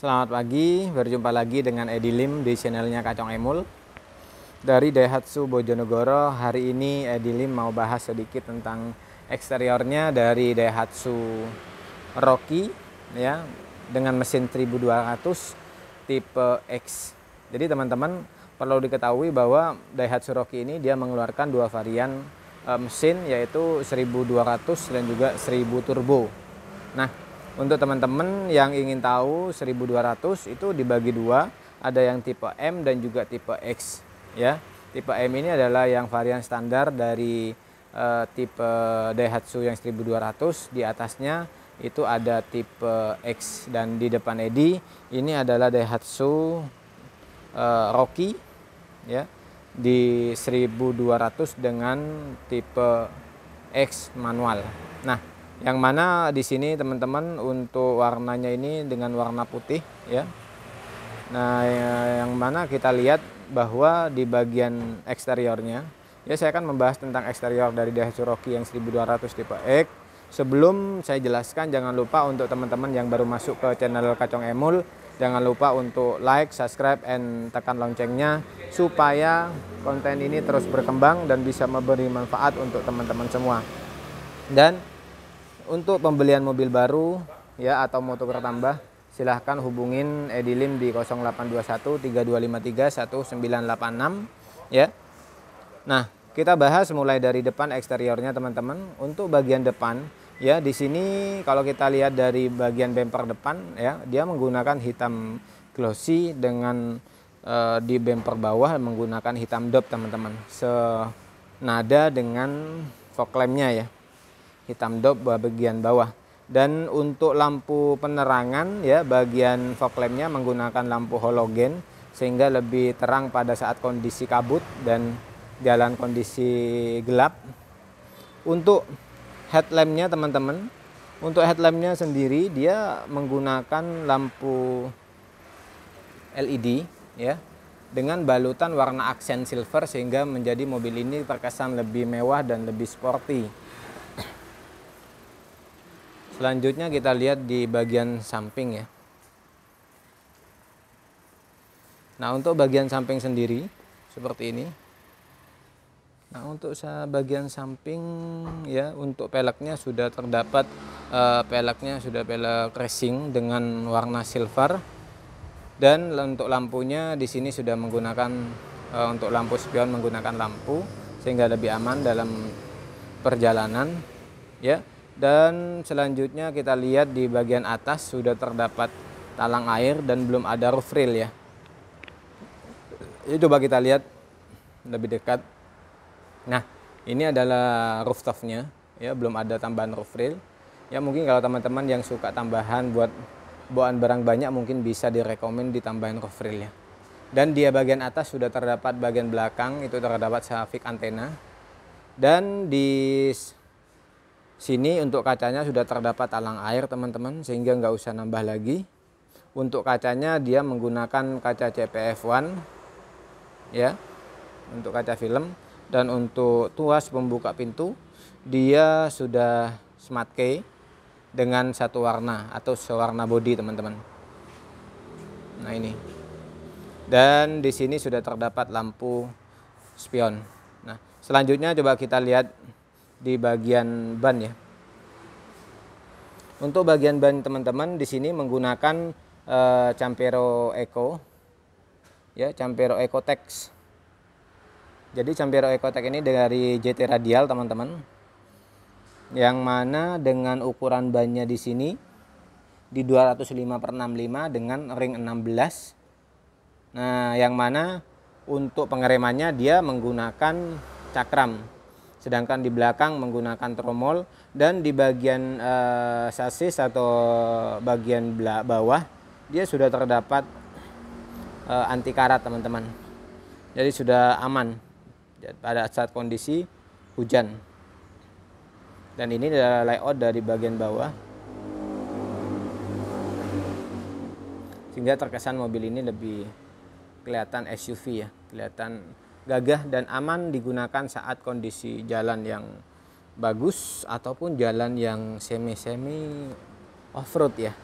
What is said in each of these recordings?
Selamat pagi, berjumpa lagi dengan Edi Lim di channelnya Kacang Emul. Dari Daihatsu Bojonegoro, hari ini Edi Lim mau bahas sedikit tentang eksteriornya dari Daihatsu Rocky ya dengan mesin 1200 tipe X. Jadi teman-teman perlu diketahui bahwa Daihatsu Rocky ini dia mengeluarkan dua varian eh, mesin yaitu 1200 dan juga 1000 turbo. Nah, untuk teman-teman yang ingin tahu 1200 itu dibagi dua, ada yang tipe M dan juga tipe X ya. Tipe M ini adalah yang varian standar dari uh, tipe Daihatsu yang 1200 di atasnya itu ada tipe X dan di depan Edi ini adalah Daihatsu uh, Rocky ya di 1200 dengan tipe X manual. Nah, yang mana di sini teman-teman untuk warnanya ini dengan warna putih ya. Nah, ya, yang mana kita lihat bahwa di bagian eksteriornya ya saya akan membahas tentang eksterior dari Daihatsu Rocky yang 1200 tipe X. Sebelum saya jelaskan jangan lupa untuk teman-teman yang baru masuk ke channel Kacang Emul jangan lupa untuk like, subscribe and tekan loncengnya supaya konten ini terus berkembang dan bisa memberi manfaat untuk teman-teman semua. Dan untuk pembelian mobil baru ya atau motor tambah silahkan hubungin Edilim di 0821 3253 1986 ya. Nah, kita bahas mulai dari depan eksteriornya teman-teman. Untuk bagian depan ya di sini kalau kita lihat dari bagian bumper depan ya, dia menggunakan hitam glossy dengan e, di bumper bawah menggunakan hitam dop teman-teman. Senada dengan fog lampnya ya hitam dop bagian bawah dan untuk lampu penerangan ya bagian fog lampnya menggunakan lampu halogen sehingga lebih terang pada saat kondisi kabut dan jalan kondisi gelap untuk headlampnya teman-teman untuk headlampnya sendiri dia menggunakan lampu LED ya dengan balutan warna aksen silver sehingga menjadi mobil ini terkesan lebih mewah dan lebih sporty Selanjutnya kita lihat di bagian samping ya. Nah, untuk bagian samping sendiri seperti ini. Nah, untuk bagian samping ya untuk peleknya sudah terdapat uh, peleknya sudah pelek racing dengan warna silver dan untuk lampunya di sini sudah menggunakan uh, untuk lampu spion menggunakan lampu sehingga lebih aman dalam perjalanan ya dan selanjutnya kita lihat di bagian atas sudah terdapat talang air dan belum ada roof rail ya. Itu coba kita lihat lebih dekat. Nah, ini adalah rooftopnya ya, belum ada tambahan roof rail. Ya mungkin kalau teman-teman yang suka tambahan buat bawaan barang banyak mungkin bisa direkomend ditambahin roof rail ya Dan di bagian atas sudah terdapat bagian belakang itu terdapat safik antena. Dan di Sini untuk kacanya sudah terdapat alang air teman-teman sehingga nggak usah nambah lagi. Untuk kacanya dia menggunakan kaca CPF1 ya untuk kaca film dan untuk tuas pembuka pintu dia sudah smart key dengan satu warna atau sewarna body teman-teman. Nah ini. Dan di sini sudah terdapat lampu spion. Nah, selanjutnya coba kita lihat di bagian ban ya. Untuk bagian ban teman-teman di sini menggunakan e, eh, Campero Eco ya, Campero Ecotex. Jadi Campero Ecotex ini dari JT Radial teman-teman. Yang mana dengan ukuran bannya di sini di 205 65 dengan ring 16. Nah, yang mana untuk pengeremannya dia menggunakan cakram sedangkan di belakang menggunakan tromol dan di bagian eh, sasis atau bagian bawah dia sudah terdapat eh, anti karat teman-teman jadi sudah aman ya, pada saat kondisi hujan dan ini adalah layout dari bagian bawah sehingga terkesan mobil ini lebih kelihatan SUV ya kelihatan gagah dan aman digunakan saat kondisi jalan yang bagus ataupun jalan yang semi-semi off-road ya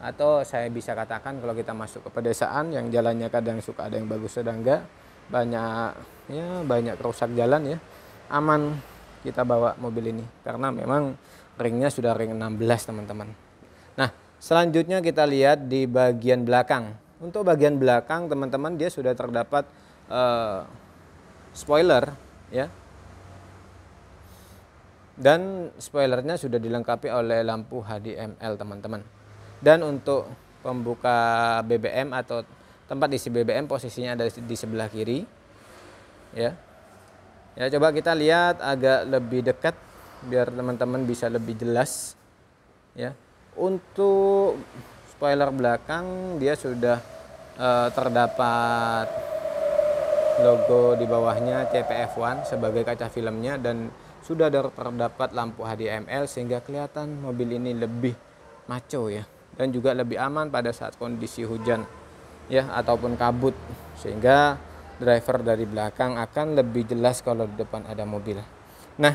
atau saya bisa katakan kalau kita masuk ke pedesaan yang jalannya kadang suka ada yang bagus sedang enggak banyak ya banyak rusak jalan ya aman kita bawa mobil ini karena memang ringnya sudah ring 16 teman-teman nah selanjutnya kita lihat di bagian belakang untuk bagian belakang teman-teman dia sudah terdapat uh, spoiler ya. Dan spoilernya sudah dilengkapi oleh lampu HDML teman-teman. Dan untuk pembuka BBM atau tempat isi BBM posisinya ada di sebelah kiri. Ya. Ya, coba kita lihat agak lebih dekat biar teman-teman bisa lebih jelas. Ya. Untuk spoiler belakang dia sudah uh, terdapat logo di bawahnya cpf 1 sebagai kaca filmnya dan sudah terdapat lampu HDML sehingga kelihatan mobil ini lebih maco ya dan juga lebih aman pada saat kondisi hujan ya ataupun kabut sehingga driver dari belakang akan lebih jelas kalau di depan ada mobil. Nah,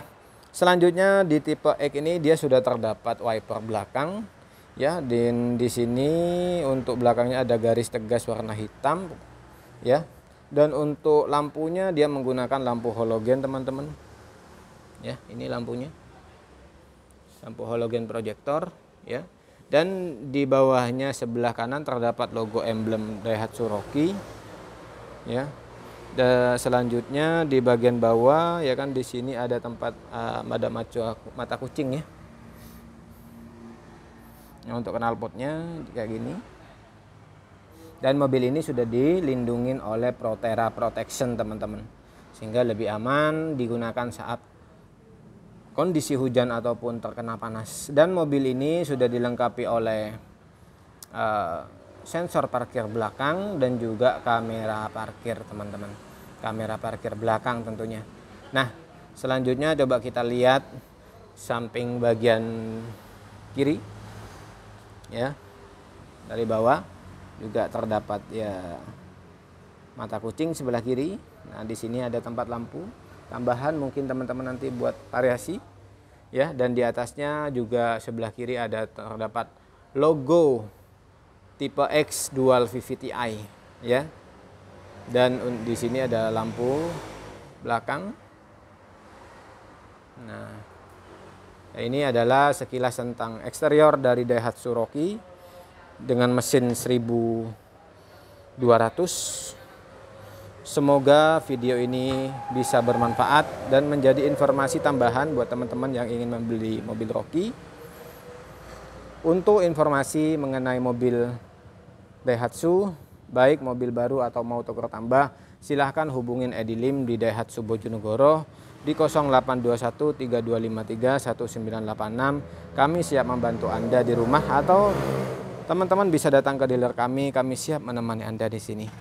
selanjutnya di tipe X ini dia sudah terdapat wiper belakang ya dan di sini untuk belakangnya ada garis tegas warna hitam ya dan untuk lampunya dia menggunakan lampu halogen teman-teman ya ini lampunya lampu halogen proyektor ya dan di bawahnya sebelah kanan terdapat logo emblem Daihatsu Rocky ya dan selanjutnya di bagian bawah ya kan di sini ada tempat ada eh, mata, mata kucing ya nah, untuk knalpotnya kayak gini dan mobil ini sudah dilindungi oleh Protera Protection teman-teman sehingga lebih aman digunakan saat kondisi hujan ataupun terkena panas dan mobil ini sudah dilengkapi oleh uh, sensor parkir belakang dan juga kamera parkir teman-teman kamera parkir belakang tentunya nah selanjutnya coba kita lihat samping bagian kiri ya dari bawah juga terdapat ya mata kucing sebelah kiri. Nah, di sini ada tempat lampu tambahan mungkin teman-teman nanti buat variasi ya dan di atasnya juga sebelah kiri ada terdapat logo tipe X Dual VVTi ya. Dan di sini ada lampu belakang. Nah, ini adalah sekilas tentang eksterior dari Daihatsu Rocky dengan mesin 1200 semoga video ini bisa bermanfaat dan menjadi informasi tambahan buat teman-teman yang ingin membeli mobil Rocky untuk informasi mengenai mobil Daihatsu baik mobil baru atau mau tuker tambah silahkan hubungin Edi Lim di Daihatsu Bojonegoro di 0821 3253 1986. Kami siap membantu Anda di rumah atau Teman-teman bisa datang ke dealer kami, kami siap menemani Anda di sini.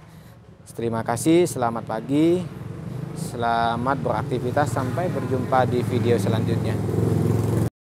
Terima kasih, selamat pagi, selamat beraktivitas, sampai berjumpa di video selanjutnya.